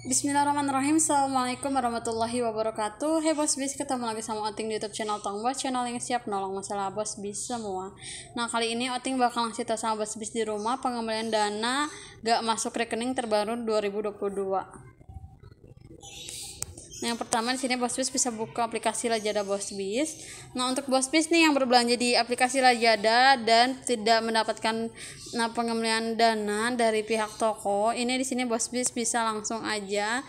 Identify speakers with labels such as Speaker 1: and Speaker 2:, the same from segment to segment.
Speaker 1: Bismillahirrahmanirrahim Assalamualaikum warahmatullahi wabarakatuh Hey Bos Bis, ketemu lagi sama Oting di Youtube channel Tong Channel yang siap nolong masalah Bos Bis semua Nah kali ini Oting bakal ngasih tau sama Bos Bis di rumah Pengembalian dana gak masuk rekening terbaru 2022 Nah, yang pertama di sini Bosbis bisa buka aplikasi Lazada Bosbis. Nah, untuk Bosbis nih yang berbelanja di aplikasi Lazada dan tidak mendapatkan nah, pengembalian dana dari pihak toko, ini di sini Bosbis bisa langsung aja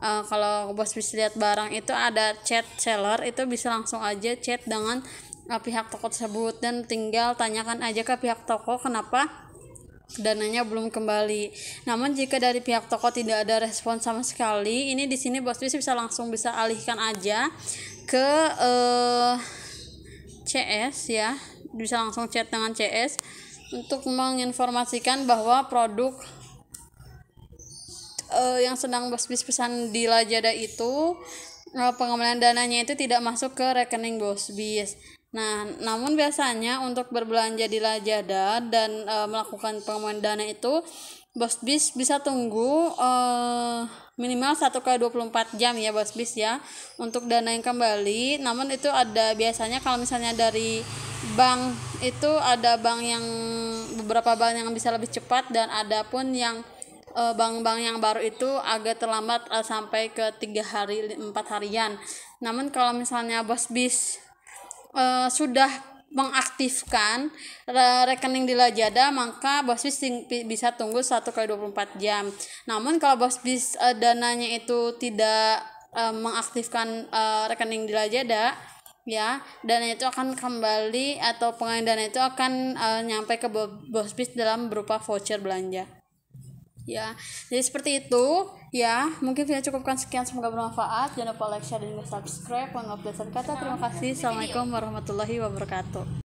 Speaker 1: uh, kalau Bosbis lihat barang itu ada chat seller, itu bisa langsung aja chat dengan uh, pihak toko tersebut dan tinggal tanyakan aja ke pihak toko kenapa dananya belum kembali. Namun jika dari pihak toko tidak ada respon sama sekali, ini di sini Bos Bis bisa langsung bisa alihkan aja ke eh, CS ya. Bisa langsung chat dengan CS untuk menginformasikan bahwa produk eh, yang sedang Bos Bis pesan di Lazada itu eh, pengembalian dananya itu tidak masuk ke rekening Bos Bis. Nah, namun biasanya untuk berbelanja di Lazada dan e, melakukan pengumuman dana itu Bos Bis bisa tunggu e, minimal 1 kali 24 jam ya Bos Bis ya untuk dana yang kembali. Namun itu ada biasanya kalau misalnya dari bank itu ada bank yang beberapa bank yang bisa lebih cepat dan ada pun yang eh, bank-bank yang baru itu agak terlambat sampai ke tiga hari empat harian. Namun kalau misalnya bos bis uh, sudah mengaktifkan rekening di Lajada maka bos bis bisa tunggu 1 kali 24 jam. Namun kalau bos bis uh, eh, dananya itu tidak uh, mengaktifkan uh, rekening di Lajada ya, dana itu akan kembali atau pengalihan itu akan uh, nyampe ke bos bis dalam berupa voucher belanja ya jadi seperti itu ya mungkin saya cukupkan sekian semoga bermanfaat jangan lupa like share dan subscribe mengucapkan kata terima kasih assalamualaikum warahmatullahi wabarakatuh